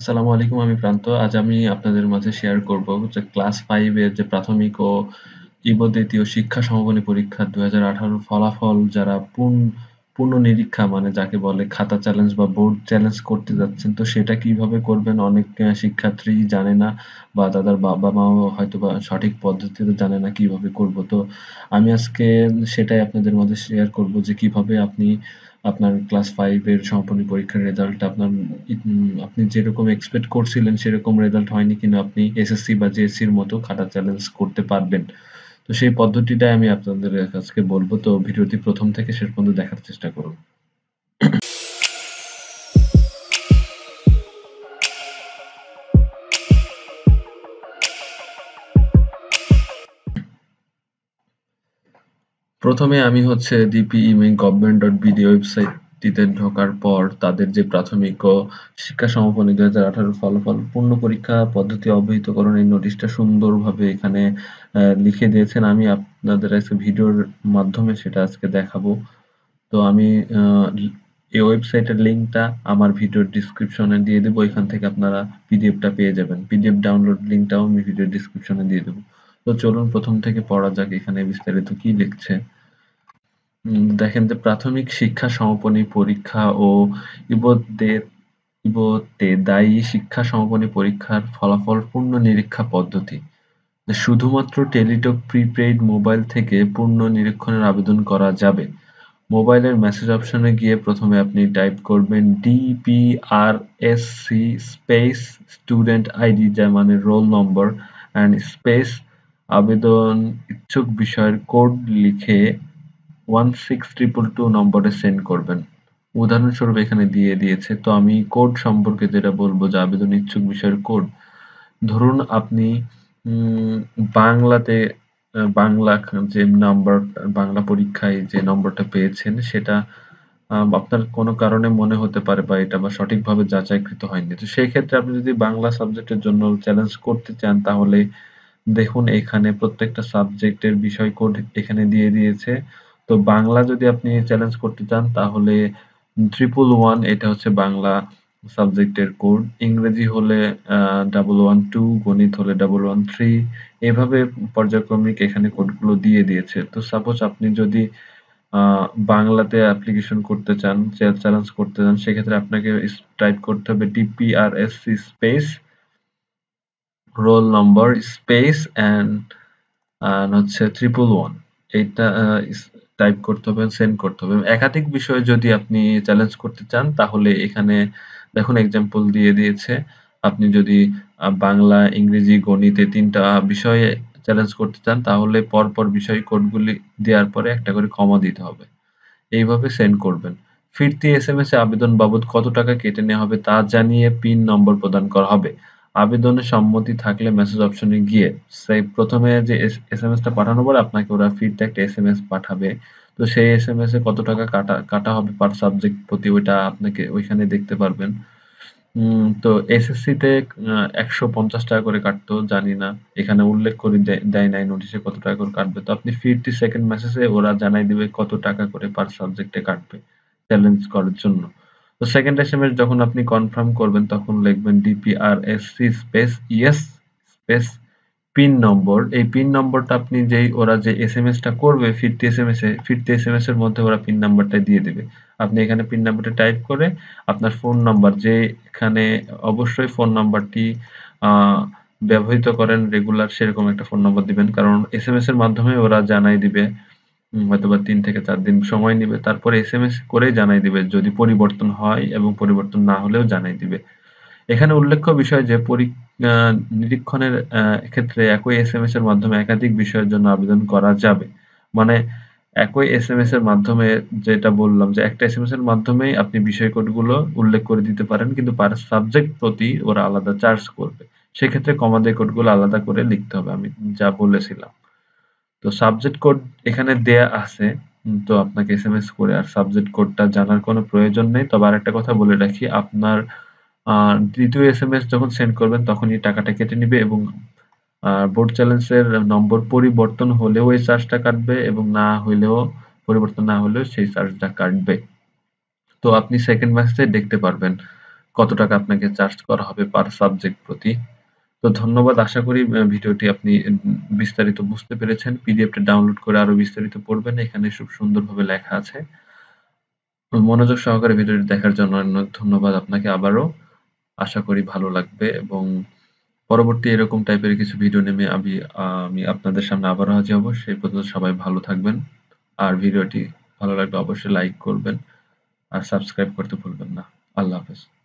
আসসালামু আলাইকুম আমি প্রান্ত আজ আমি আপনাদের মাঝে শেয়ার করব যে ক্লাস ফাইভের যে প্রাথমিক ও ইবদ্বিতীয় শিক্ষা সমাপনী পরীক্ষা দু ফলাফল যারা পূর্ণ পূর্ণ নিরীক্ষা মানে যাকে বলে খাতা চ্যালেঞ্জ বা বোর্ড চ্যালেঞ্জ করতে যাচ্ছেন তো সেটা কিভাবে করবেন অনেক শিক্ষার্থী জানে না বা তাদের বাবা মা হয়তো বা সঠিক পদ্ধতিতে জানে না কিভাবে করব তো আমি আজকে সেটাই আপনাদের মাঝে শেয়ার করব যে কিভাবে আপনি আপনার ক্লাস ফাইভের সম্পূর্ণ পরীক্ষার রেজাল্ট আপনার আপনি যেরকম এক্সপেক্ট করছিলেন সেরকম রেজাল্ট হয়নি কিনা আপনি এসএসসি বা জিএসসির মতো খাতা চ্যালেঞ্জ করতে পারবেন তো সেই পদ্ধতিটাই আমি আপনাদের আজকে বলবো তো ভিডিওটি প্রথম থেকে শেষ পর্যন্ত দেখার চেষ্টা করুন প্রথমে আমি হচ্ছে ডিপি গভর্নমেন্ট ওয়েবসাইট ওয়েবসাইটটিতে ঢোকার পর তাদের যে প্রাথমিক ও শিক্ষা সমাপনী দুই হাজার আঠারো ফলাফল পূর্ণ পরীক্ষা পদ্ধতি অবহিতকরণ এই নোটিশটা সুন্দরভাবে এখানে লিখে দিয়েছেন আমি আপনাদের আজকে ভিডিওর মাধ্যমে সেটা আজকে দেখাবো তো আমি এই ওয়েবসাইটের লিঙ্কটা আমার ভিডিওর ডিসক্রিপশনে দিয়ে দেবো এখান থেকে আপনারা পিডিএফটা পেয়ে যাবেন পিডিএফ ডাউনলোড লিঙ্কটাও আমি ভিডিও ডিসক্রিপশনে দিয়ে দেবো তো চলুন প্রথম থেকে পড়া যাক এখানে বিস্তারিত কি লিখছে দেখেন যে প্রাথমিক শিক্ষা সমাপনী পরীক্ষা ও দায়ী শিক্ষা সমাপনী পরীক্ষার ফলাফল পূর্ণ নিরীক্ষা পদ্ধতি শুধুমাত্র টেলিটক প্রিপেইড মোবাইল থেকে পূর্ণ নিরীক্ষণের আবেদন করা যাবে মোবাইলের মেসেজ অপশনে গিয়ে প্রথমে আপনি টাইপ করবেন ডিপিআরএসসি স্পেস স্টুডেন্ট আইডি যা মানে রোল নম্বর অ্যান্ড স্পেস আবেদন ইচ্ছুক বিষয়ের কোড লিখে ওয়ান সিক্স ট্রিপল টু নম্বরে সেন্ড করবেন উদাহরণস্বরূপ এখানে দিয়ে দিয়েছে তো আমি কোড সম্পর্কে যেটা বলবো যে আবেদন ইচ্ছুক বিষয়ের কোড ধরুন আপনি বাংলাতে বাংলা যে নাম্বার বাংলা পরীক্ষায় যে নম্বরটা পেয়েছেন সেটা আপনার কোনো কারণে মনে হতে পারে বা এটা বা সঠিকভাবে যাচাইকৃত হয়নি তো সেই ক্ষেত্রে আপনি যদি বাংলা সাবজেক্টের জন্য চ্যালেঞ্জ করতে চান তাহলে দেখুন এখানে প্রত্যেকটা সাবজেক্টের বিষয় কোড এখানে দিয়ে দিয়েছে তো বাংলা যদি আপনি চ্যালেঞ্জ করতে চান তাহলে ট্রিপল ওয়ান এটা হচ্ছে বাংলা সাবজেক্টের কোড ইংরেজি হলে ডাবল ওয়ান টু গণিত হলে ডাবল ওয়ান থ্রি এভাবে পর্যায়ক্রমিক এখানে কোডগুলো দিয়ে দিয়েছে তো সাপোজ আপনি যদি বাংলাতে অ্যাপ্লিকেশন করতে চান চ্যালেঞ্জ করতে চান সেক্ষেত্রে আপনাকে টাইপ করতে হবে DPRSC space roll number space and হচ্ছে ট্রিপল ওয়ান এইটা টাইপ করতে হবে সেন্ড করতে হবে একাধিক বিষয়ে যদি আপনি চ্যালেঞ্জ করতে চান তাহলে এখানে দেখুন এক্সাম্পল দিয়ে দিয়েছে আপনি যদি বাংলা ইংরেজি গণিতে তিনটা বিষয়ে চ্যালেঞ্জ করতে চান তাহলে পরপর বিষয় কোডগুলি দেওয়ার পরে একটা করে ক্ষমা দিতে হবে এইভাবে সেন্ড করবেন ফিরতি এস এম এস এ আবেদন বাবদ কত টাকা কেটে নেওয়া হবে তা জানিয়ে পিন নম্বর প্রদান করা হবে আবেদনে সম্মতি থাকলে মেসেজ অপশনে গিয়ে সেই প্রথমে যে এসএমএসটা পাঠানোর পরে আপনাকে ওরা ফিরতে একটা এসএমএস পাঠাবে তো সেই এসএমএস এ কত টাকা কাটা কাটা হবে পার সাবজেক্ট প্রতি ওইটা আপনাকে ওইখানে দেখতে পারবেন তো এসএসসি তে একশো পঞ্চাশ টাকা করে কাটতো জানি না এখানে উল্লেখ করে দেয় নাই নোটিশে কত টাকা করে কাটবে তো আপনি ফিফটি সেকেন্ড মেসেজে ওরা জানাই দিবে কত টাকা করে পার সাবজেক্টে কাটবে চ্যালেঞ্জ করার জন্য তো সেকেন্ড এসএমএস যখন আপনি কনফার্ম করবেন তখন লিখবেন DPRSC space yes space pin number এই পিন নম্বরটা আপনি যেই ওরা যে এস করবে ফিরতি এস এম এস এ ফিফটি এসএমএস এর মধ্যে ওরা পিন নাম্বারটা দিয়ে দেবে আপনি এখানে পিন নাম্বারটা টাইপ করে আপনার ফোন নাম্বার যে এখানে অবশ্যই ফোন নাম্বারটি ব্যবহৃত করেন রেগুলার সেরকম একটা ফোন নম্বর দিবেন কারণ এস এম এস এর মাধ্যমে ওরা জানাই দিবে হয়তোবা তিন থেকে চার দিন সময় নিবে তারপরে এস এম এস করেই জানাই দিবে যদি পরিবর্তন হয় এবং পরিবর্তন না হলেও জানাই দিবে এখানে উল্লেখ্য বিষয় যে নিরীক্ষণের ক্ষেত্রে একই এস এম এস এর মাধ্যমে একাধিক বিষয়ের জন্য আবেদন করা যাবে মানে একই এস এম এস এর মাধ্যমে যেটা বললাম যে একটা এস এম এস এর মাধ্যমে আপনি বিষয় কোড গুলো উল্লেখ করে দিতে পারেন কিন্তু পার সাবজেক্ট প্রতি ওরা আলাদা চার্জ করবে সেক্ষেত্রে কমাদের কোড গুলো আলাদা করে লিখতে হবে আমি যা বলেছিলাম তো সাবজেক্ট কোড এখানে দেয়া আছে তো আপনাকে এস এম এস করে আর সাবজেক্ট কোডটা জানার কোনো প্রয়োজন নেই তবে আরেকটা কথা বলে রাখি আপনার দ্বিতীয় এস এম এস যখন সেন্ড করবেন তখনই টাকাটা কেটে নিবে এবং বোর্ড চ্যালেঞ্জের নম্বর পরিবর্তন হলেও এই চার্জটা কাটবে এবং না হলেও পরিবর্তন না হলেও সেই চার্জটা কাটবে তো আপনি সেকেন্ড ম্যাচে দেখতে পারবেন কত টাকা আপনাকে চার্জ করা হবে পার সাবজেক্ট প্রতি তো ধন্যবাদ আশা করি ভিডিওটি আপনি বিস্তারিত বুঝতে পেরেছেন পিডিএফটা ডাউনলোড করে আরো বিস্তারিত পড়বেন এখানে খুব সুন্দরভাবে লেখা আছে মনোযোগ সহকারে ভিডিওটি দেখার জন্য ধন্যবাদ আপনাকে আবারও আশা করি ভালো লাগবে এবং পরবর্তী এরকম টাইপের কিছু ভিডিও নেমে আমি আমি আপনাদের সামনে আবারও হাজির হব সেই পর্যন্ত সবাই ভালো থাকবেন আর ভিডিওটি ভালো লাগলে অবশ্যই লাইক করবেন আর সাবস্ক্রাইব করতে ভুলবেন না আল্লাহ হাফেজ